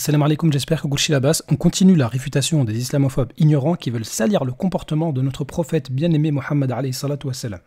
Salam alaikum, j'espère que allez Labas. On continue la réfutation des islamophobes ignorants qui veulent salir le comportement de notre prophète bien-aimé Mohammed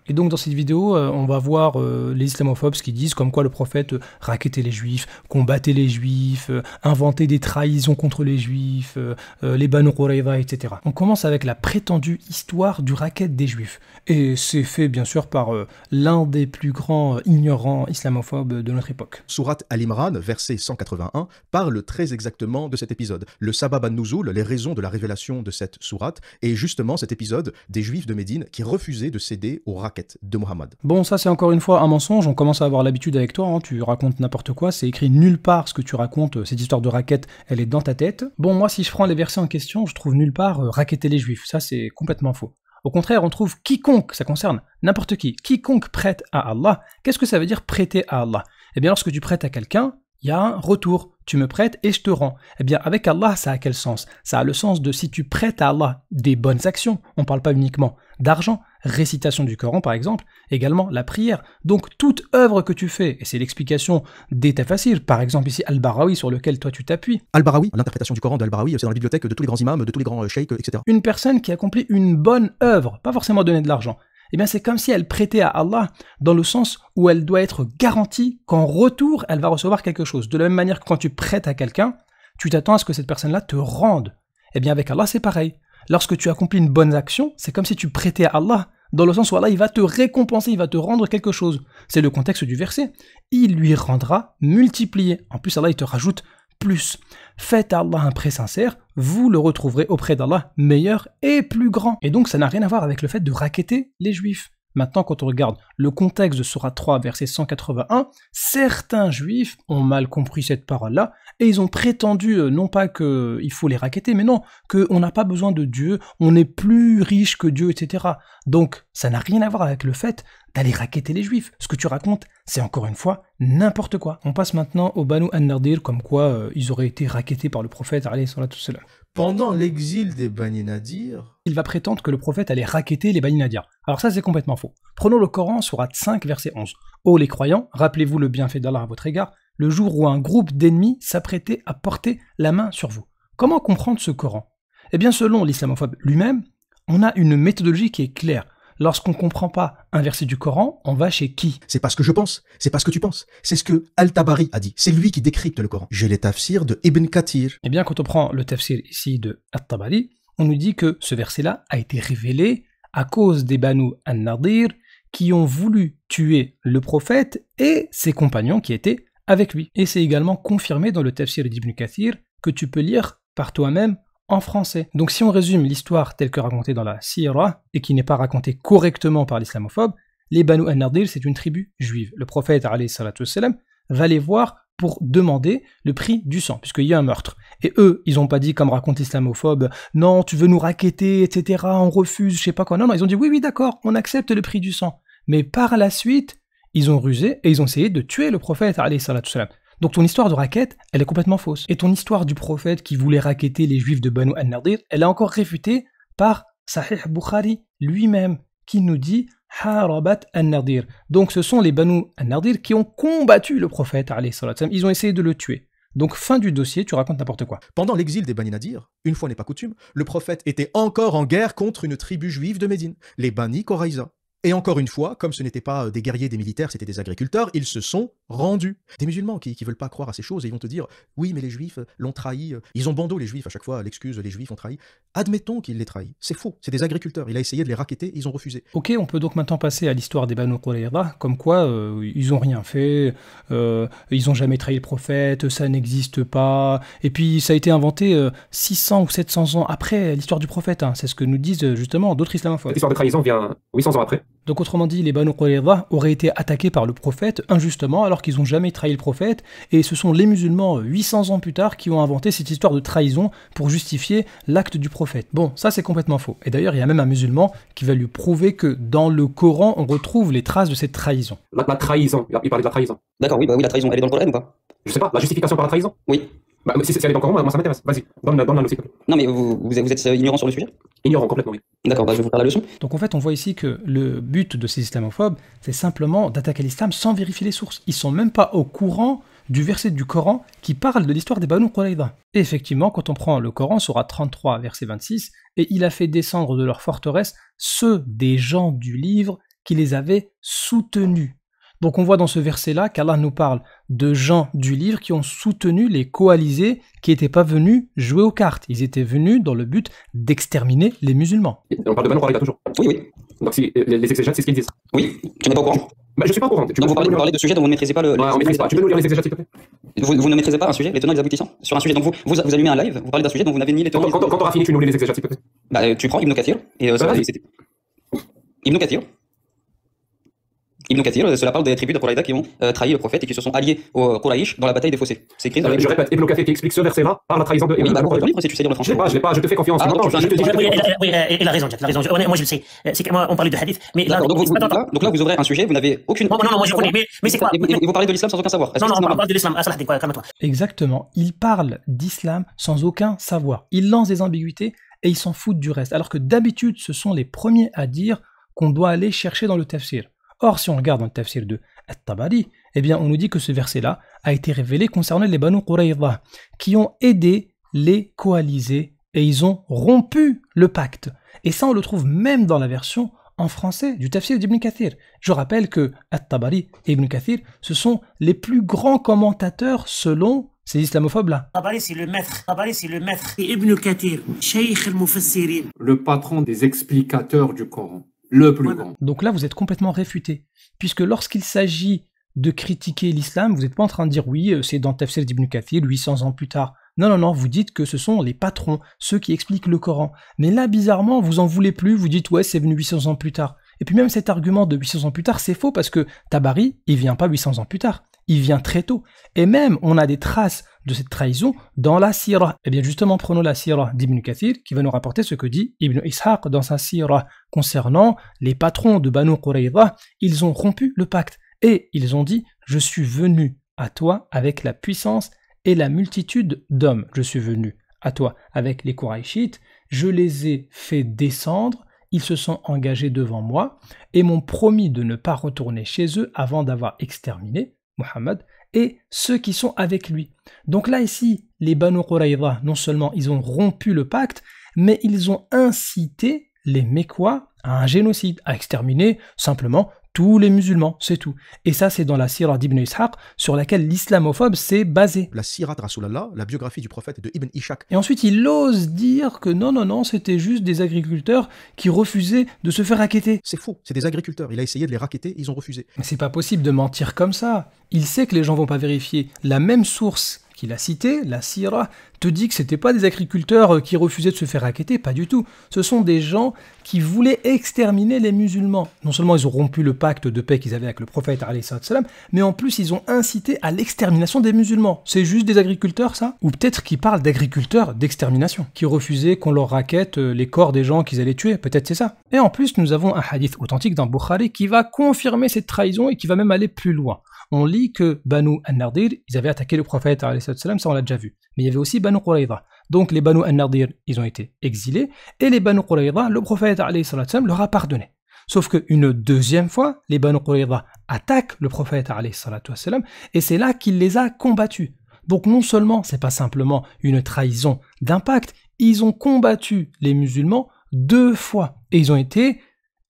Et donc dans cette vidéo, euh, on va voir euh, les islamophobes, qui disent, comme quoi le prophète euh, raquettait les juifs, combattait les juifs, inventait des trahisons contre les juifs, les Banu Qurayza, etc. On commence avec la prétendue histoire du racket des juifs. Et c'est fait bien sûr par l'un des plus grands ignorants islamophobes de notre époque. Sourate Al-Imran, verset 181, parle très exactement de cet épisode. Le Sabbat Ban Nuzul, les raisons de la révélation de cette sourate, et justement cet épisode des Juifs de Médine qui refusaient de céder aux raquettes de Mohammed. Bon, ça c'est encore une fois un mensonge, on commence à avoir l'habitude avec toi, hein. tu racontes n'importe quoi, c'est écrit nulle part ce que tu racontes, euh, cette histoire de raquette, elle est dans ta tête. Bon, moi si je prends les versets en question, je trouve nulle part euh, raqueter les Juifs, ça c'est complètement faux. Au contraire, on trouve quiconque, ça concerne n'importe qui, quiconque prête à Allah. Qu'est-ce que ça veut dire prêter à Allah Eh bien, lorsque tu prêtes à quelqu'un, il y a un retour. Tu me prêtes et je te rends. Eh bien, avec Allah, ça a quel sens Ça a le sens de si tu prêtes à Allah des bonnes actions, on ne parle pas uniquement d'argent, récitation du Coran par exemple, également la prière. Donc toute œuvre que tu fais, et c'est l'explication d'état facile. par exemple ici Al-Barawi sur lequel toi tu t'appuies. Al-Barawi, l'interprétation du Coran d'Al-Barawi, c'est dans la bibliothèque de tous les grands imams, de tous les grands euh, sheikhs, etc. Une personne qui accomplit une bonne œuvre, pas forcément donner de l'argent, eh bien c'est comme si elle prêtait à Allah dans le sens où elle doit être garantie qu'en retour, elle va recevoir quelque chose. De la même manière que quand tu prêtes à quelqu'un, tu t'attends à ce que cette personne-là te rende. Eh bien avec Allah, c'est pareil. Lorsque tu accomplis une bonne action, c'est comme si tu prêtais à Allah dans le sens où Allah il va te récompenser, il va te rendre quelque chose. C'est le contexte du verset. Il lui rendra multiplié. En plus, Allah il te rajoute plus. Faites à Allah un prêt sincère, vous le retrouverez auprès d'Allah meilleur et plus grand. Et donc ça n'a rien à voir avec le fait de raqueter les juifs. Maintenant, quand on regarde le contexte de Sora 3, verset 181, certains juifs ont mal compris cette parole-là, et ils ont prétendu euh, non pas qu'il euh, faut les raqueter, mais non, qu'on n'a pas besoin de Dieu, on est plus riche que Dieu, etc. Donc, ça n'a rien à voir avec le fait d'aller raqueter les juifs. Ce que tu racontes, c'est encore une fois n'importe quoi. On passe maintenant au Banu an comme quoi euh, ils auraient été raquetés par le prophète, Allez tout cela pendant l'exil des Bani Nadir, il va prétendre que le prophète allait raqueter les Bani Nadir. Alors ça, c'est complètement faux. Prenons le Coran, surat 5, verset 11. Ô les croyants, rappelez-vous le bienfait d'Allah à votre égard, le jour où un groupe d'ennemis s'apprêtait à porter la main sur vous. Comment comprendre ce Coran Eh bien, selon l'islamophobe lui-même, on a une méthodologie qui est claire. Lorsqu'on comprend pas un verset du Coran, on va chez qui C'est pas ce que je pense, c'est pas ce que tu penses. C'est ce que Al-Tabari a dit. C'est lui qui décrypte le Coran. J'ai les tafsirs de Ibn Kathir. Eh bien, quand on prend le tafsir ici de Al-Tabari, on nous dit que ce verset-là a été révélé à cause des Banu al-Nadir qui ont voulu tuer le prophète et ses compagnons qui étaient avec lui. Et c'est également confirmé dans le tafsir d'Ibn Kathir que tu peux lire par toi-même en français. Donc si on résume l'histoire telle que racontée dans la Sira, et qui n'est pas racontée correctement par l'islamophobe, les Banu an-Nadir, c'est une tribu juive. Le prophète salam, va les voir pour demander le prix du sang, puisqu'il y a un meurtre. Et eux, ils n'ont pas dit, comme raconte l'islamophobe, non, tu veux nous raqueter, etc., on refuse, je sais pas quoi. Non, non, ils ont dit, oui, oui, d'accord, on accepte le prix du sang. Mais par la suite, ils ont rusé et ils ont essayé de tuer le prophète, salam. Donc ton histoire de raquette, elle est complètement fausse. Et ton histoire du prophète qui voulait raqueter les juifs de Banu al-Nadir, elle est encore réfutée par Sahih Bukhari lui-même, qui nous dit Harabat al-Nadir. Donc ce sont les Banu al-Nadir qui ont combattu le prophète, ils ont essayé de le tuer. Donc fin du dossier, tu racontes n'importe quoi. Pendant l'exil des Banu Nadir, une fois n'est pas coutume, le prophète était encore en guerre contre une tribu juive de Médine, les Bani Koraïza. Et encore une fois, comme ce n'étaient pas euh, des guerriers, des militaires, c'était des agriculteurs, ils se sont rendus. Des musulmans qui ne veulent pas croire à ces choses et ils vont te dire oui, mais les juifs euh, l'ont trahi. Euh. Ils ont bandeau les juifs à chaque fois, l'excuse les juifs ont trahi. Admettons qu'il les trahit. C'est faux, c'est des agriculteurs. Il a essayé de les raqueter, ils ont refusé. Ok, on peut donc maintenant passer à l'histoire des Banu Qurayza, comme quoi ils ont rien fait, ils n'ont jamais trahi le prophète, ça n'existe pas. Et puis ça a été inventé 600 ou 700 ans après l'histoire du prophète. Hein. C'est ce que nous disent justement d'autres islamophobes. L'histoire trahison vient 800 ans après. Donc autrement dit, les Banu Qurayza auraient été attaqués par le prophète injustement alors qu'ils n'ont jamais trahi le prophète, et ce sont les musulmans 800 euh, ans plus tard qui ont inventé cette histoire de trahison pour justifier l'acte du prophète. Bon, ça c'est complètement faux. Et d'ailleurs, il y a même un musulman qui va lui prouver que dans le Coran, on retrouve les traces de cette trahison. La, trahison, il parlait de la trahison. D'accord, oui, bah oui, la trahison, elle est dans le Coran ou pas Je sais pas, la justification par la trahison Oui. Bah, si, c'est encore moi ça m'intéresse. Vas-y, la Non, mais vous, êtes ignorant sur le sujet Ignorant complètement, oui. D'accord, bah, je vais vous faire la leçon. Donc en fait, on voit ici que le but de ces islamophobes, c'est simplement d'attaquer l'islam sans vérifier les sources. Ils sont même pas au courant du verset du Coran qui parle de l'histoire des Banu Quraïda. Et effectivement, quand on prend le Coran, sera 33, verset 26, et il a fait descendre de leur forteresse ceux des gens du livre qui les avaient soutenus. Donc on voit dans ce verset-là qu'Allah nous parle de gens du livre qui ont soutenu les coalisés qui n'étaient pas venus jouer aux cartes. Ils étaient venus dans le but d'exterminer les musulmans. On parle de Banu toujours. Oui, oui. Donc si, les, les exégètes, c'est ce qu'ils disent. Oui, tu n'es pas au courant. Bah, je suis pas au courant. Tu Donc vous parlez, de sujets dont vous ne maîtrisez pas le. Ouais, on maîtrise pas. Tu peux nous lire les exégètes, s'il te plaît vous, ne maîtrisez pas un sujet, les tenants et les aboutissants Sur un sujet, donc vous, vous, allumez un live, vous parlez d'un sujet dont vous n'avez ni les tenants. Quand, tu quand fini, tu nous lis les exégètes, s'il te plaît. Bah, euh, tu prends Ibn Kathir et euh, bah, ça, va, Ibn Kathir. Ibn Kathir, euh, cela parle des tribus de Quraïda qui ont euh, trahi le prophète et qui se sont alliés aux Quraysh dans la bataille des fossés. C'est écrit dans euh, Je répète, Ibn Kathir qui explique ce verset-là par la trahison de Ibn Kathir. si tu sais dire le français. Je pas, pas, je ah, te fais confiance. Oui, il a raison, Jack, il a raison. Moi, je le sais. C'est que moi, on parlait de hadith, mais là. Donc là, vous aurez un sujet, vous n'avez aucune. Non, non, moi, je connais, mais c'est quoi Vous parlez de l'islam sans aucun savoir. Non, non, on parle de l'islam. Ah, Exactement. Il parle d'islam sans aucun savoir. Il lance des ambiguïtés et ils s'en foutent du reste. Alors que d'habitude, ce sont les premiers à dire qu'on doit aller chercher dans le tafsir. Or, si on regarde dans le tafsir de At-Tabari, eh bien, on nous dit que ce verset-là a été révélé concernant les Banu Qurayza, qui ont aidé les coalisés et ils ont rompu le pacte. Et ça, on le trouve même dans la version en français du tafsir d'Ibn Kathir. Je rappelle que At-Tabari et Ibn Kathir, ce sont les plus grands commentateurs selon ces islamophobes-là. Tabari, c'est le maître. Tabari, c'est le maître. Ibn Kathir, Sheikh al-Mufassirin. Le patron des explicateurs du Coran. Donc là, vous êtes complètement réfuté, puisque lorsqu'il s'agit de critiquer l'islam, vous n'êtes pas en train de dire oui, euh, c'est dans Tafsir d'Ibn Kathir, 800 ans plus tard. Non, non, non, vous dites que ce sont les patrons, ceux qui expliquent le Coran. Mais là, bizarrement, vous en voulez plus, vous dites ouais, c'est venu 800 ans plus tard. Et puis même cet argument de 800 ans plus tard, c'est faux parce que Tabari, il vient pas 800 ans plus tard il vient très tôt. Et même, on a des traces de cette trahison dans la sirah. Et eh bien justement, prenons la sirah d'Ibn Kathir, qui va nous rapporter ce que dit Ibn Ishaq dans sa sirah concernant les patrons de Banu Qurayza. Ils ont rompu le pacte et ils ont dit « Je suis venu à toi avec la puissance et la multitude d'hommes. Je suis venu à toi avec les Qurayshites. Je les ai fait descendre. » ils se sont engagés devant moi et m'ont promis de ne pas retourner chez eux avant d'avoir exterminé Muhammad, et ceux qui sont avec lui. Donc là ici, les Banu Qurayza, non seulement ils ont rompu le pacte, mais ils ont incité les Mekwa à un génocide, à exterminer simplement tous les musulmans, c'est tout. Et ça, c'est dans la sira d'Ibn Ishaq, sur laquelle l'islamophobe s'est basé. La Sirah de Rasulallah, la biographie du prophète de Ibn Ishaq. Et ensuite, il ose dire que non, non, non, c'était juste des agriculteurs qui refusaient de se faire raqueter. C'est faux, c'est des agriculteurs. Il a essayé de les raqueter, ils ont refusé. Mais c'est pas possible de mentir comme ça. Il sait que les gens vont pas vérifier. La même source qui l'a cité, la Sira, te dit que c'était pas des agriculteurs euh, qui refusaient de se faire raqueter, pas du tout. Ce sont des gens qui voulaient exterminer les musulmans. Non seulement ils ont rompu le pacte de paix qu'ils avaient avec le prophète, mais en plus ils ont incité à l'extermination des musulmans. C'est juste des agriculteurs, ça Ou peut-être qu'ils parlent d'agriculteurs d'extermination, qui refusaient qu'on leur raquette euh, les corps des gens qu'ils allaient tuer, peut-être c'est ça. Et en plus, nous avons un hadith authentique dans Bukhari qui va confirmer cette trahison et qui va même aller plus loin on lit que Banu al-Nardir, ils avaient attaqué le prophète, ça on l'a déjà vu. Mais il y avait aussi Banu Qurayza. Donc les Banu al-Nardir, ils ont été exilés, et les Banu Qurayza, le prophète leur a pardonné. Sauf qu'une deuxième fois, les Banu Qurayza attaquent le prophète et c'est là qu'il les a combattus. Donc non seulement c'est pas simplement une trahison d'impact, ils ont combattu les musulmans deux fois et ils ont été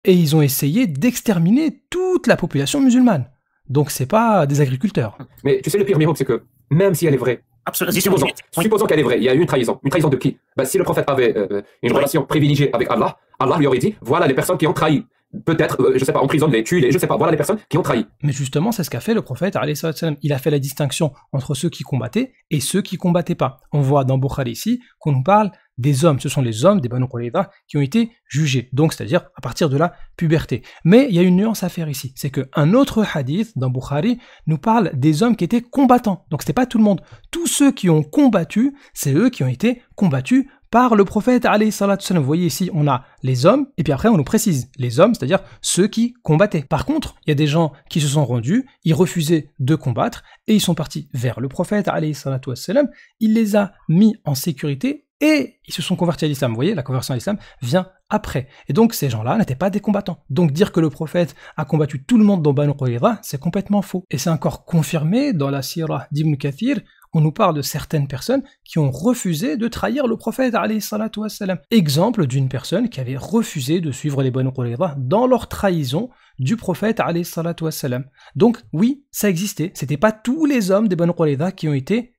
et ils ont essayé d'exterminer toute la population musulmane. Donc c'est pas des agriculteurs. Mais tu sais le pire, c'est que même si elle est vraie, supposons, qu'elle est vraie, il y a eu une trahison. Une trahison de qui bah, Si le prophète avait euh, euh, une relation privilégiée avec Allah, Allah lui aurait dit, voilà les personnes qui ont trahi. Peut-être, je euh, je sais pas, en prison, les, tuer, les, je sais pas, voilà les personnes qui ont trahi. Mais justement, c'est ce qu'a fait le prophète, il a fait la distinction entre ceux qui combattaient et ceux qui combattaient pas. On voit dans Bukhari ici qu'on nous parle des hommes, ce sont les hommes des Banu Qurayza qui ont été jugés, donc c'est-à-dire à partir de la puberté. Mais il y a une nuance à faire ici, c'est qu'un autre hadith dans Bukhari nous parle des hommes qui étaient combattants, donc c'était pas tout le monde. Tous ceux qui ont combattu, c'est eux qui ont été combattus par le prophète Vous voyez ici, on a les hommes, et puis après on nous précise les hommes, c'est-à-dire ceux qui combattaient. Par contre, il y a des gens qui se sont rendus, ils refusaient de combattre, et ils sont partis vers le prophète Il les a mis en sécurité et ils se sont convertis à l'islam. Vous voyez, la conversion à l'islam vient après. Et donc ces gens-là n'étaient pas des combattants. Donc dire que le prophète a combattu tout le monde dans Banu Qurayza, c'est complètement faux. Et c'est encore confirmé dans la sirah d'Ibn Kathir, on nous parle de certaines personnes qui ont refusé de trahir le prophète Exemple d'une personne qui avait refusé de suivre les Banu Qurayza dans leur trahison du prophète Donc oui, ça existait. C'était pas tous les hommes des Banu Qurayza qui ont été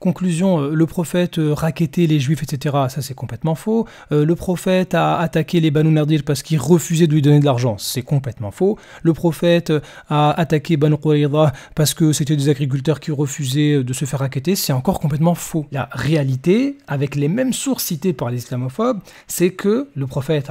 Conclusion, euh, le prophète euh, raquettait les juifs, etc. Ça c'est complètement faux. Euh, le prophète a attaqué les Banu Nadir parce qu'ils refusaient de lui donner de l'argent. C'est complètement faux. Le prophète a attaqué Banu Qurayza parce que c'était des agriculteurs qui refusaient de se faire raqueter. C'est encore complètement faux. La réalité, avec les mêmes sources citées par l'islamophobe islamophobes, c'est que le prophète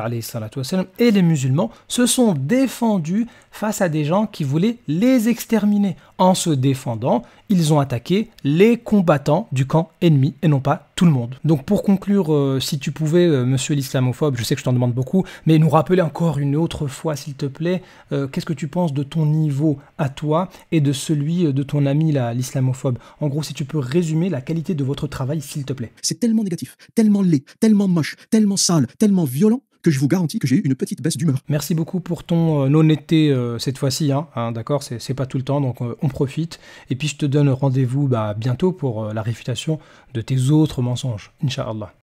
et les musulmans se sont défendus face à des gens qui voulaient les exterminer. En se défendant, ils ont attaqué les combattants du camp ennemi et non pas tout le monde. Donc pour conclure, euh, si tu pouvais, euh, monsieur l'islamophobe, je sais que je t'en demande beaucoup, mais nous rappeler encore une autre fois, s'il te plaît, euh, qu'est-ce que tu penses de ton niveau à toi et de celui de ton ami, l'islamophobe En gros, si tu peux résumer la qualité de votre travail, s'il te plaît. C'est tellement négatif, tellement laid, tellement moche, tellement sale, tellement violent que je vous garantis que j'ai eu une petite baisse d'humeur. Merci beaucoup pour ton euh, honnêteté euh, cette fois-ci, hein, hein d'accord C'est pas tout le temps, donc euh, on profite. Et puis je te donne rendez-vous bah, bientôt pour la réfutation de tes autres mensonges, Inch'Allah.